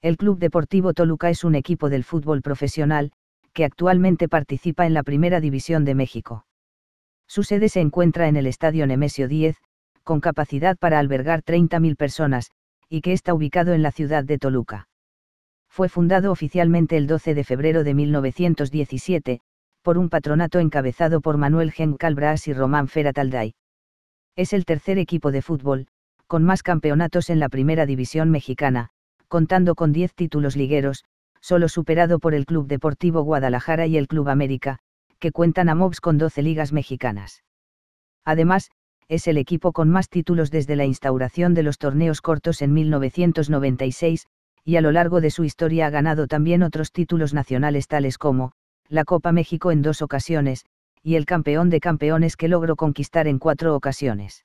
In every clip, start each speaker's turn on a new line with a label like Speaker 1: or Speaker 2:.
Speaker 1: El Club Deportivo Toluca es un equipo del fútbol profesional, que actualmente participa en la Primera División de México. Su sede se encuentra en el Estadio Nemesio 10, con capacidad para albergar 30.000 personas, y que está ubicado en la ciudad de Toluca fue fundado oficialmente el 12 de febrero de 1917, por un patronato encabezado por Manuel Gen Calbras y Román Ferataldai. Es el tercer equipo de fútbol, con más campeonatos en la primera división mexicana, contando con 10 títulos ligueros, solo superado por el Club Deportivo Guadalajara y el Club América, que cuentan a MOBS con 12 ligas mexicanas. Además, es el equipo con más títulos desde la instauración de los torneos cortos en 1996, y a lo largo de su historia ha ganado también otros títulos nacionales tales como, la Copa México en dos ocasiones, y el campeón de campeones que logró conquistar en cuatro ocasiones.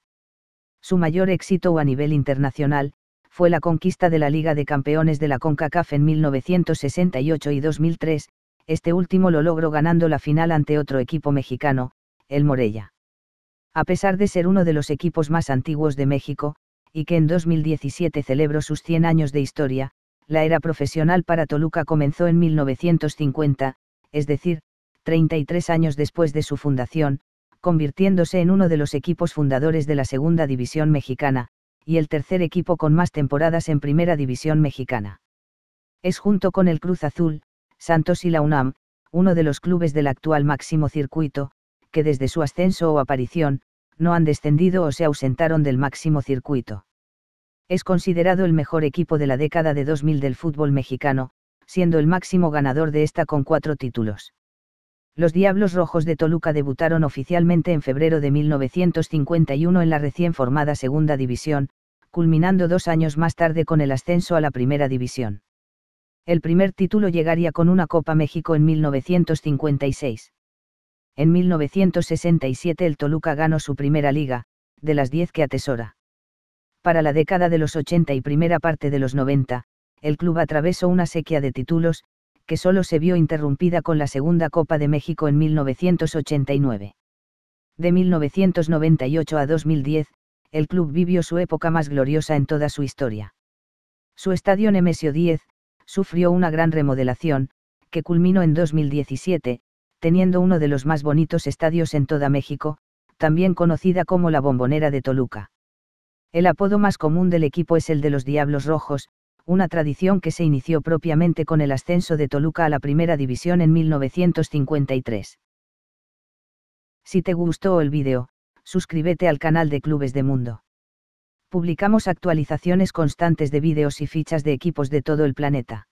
Speaker 1: Su mayor éxito a nivel internacional, fue la conquista de la Liga de Campeones de la CONCACAF en 1968 y 2003, este último lo logró ganando la final ante otro equipo mexicano, el Morella. A pesar de ser uno de los equipos más antiguos de México, y que en 2017 celebró sus 100 años de historia, la era profesional para Toluca comenzó en 1950, es decir, 33 años después de su fundación, convirtiéndose en uno de los equipos fundadores de la Segunda División Mexicana, y el tercer equipo con más temporadas en Primera División Mexicana. Es junto con el Cruz Azul, Santos y la UNAM, uno de los clubes del actual máximo circuito, que desde su ascenso o aparición, no han descendido o se ausentaron del máximo circuito es considerado el mejor equipo de la década de 2000 del fútbol mexicano, siendo el máximo ganador de esta con cuatro títulos. Los Diablos Rojos de Toluca debutaron oficialmente en febrero de 1951 en la recién formada Segunda División, culminando dos años más tarde con el ascenso a la Primera División. El primer título llegaría con una Copa México en 1956. En 1967 el Toluca ganó su primera liga, de las diez que atesora para la década de los 80 y primera parte de los 90, el club atravesó una sequía de títulos, que solo se vio interrumpida con la segunda Copa de México en 1989. De 1998 a 2010, el club vivió su época más gloriosa en toda su historia. Su estadio Nemesio 10 sufrió una gran remodelación, que culminó en 2017, teniendo uno de los más bonitos estadios en toda México, también conocida como la Bombonera de Toluca. El apodo más común del equipo es el de los Diablos Rojos, una tradición que se inició propiamente con el ascenso de Toluca a la Primera División en 1953. Si te gustó el vídeo, suscríbete al canal de Clubes de Mundo. Publicamos actualizaciones constantes de vídeos y fichas de equipos de todo el planeta.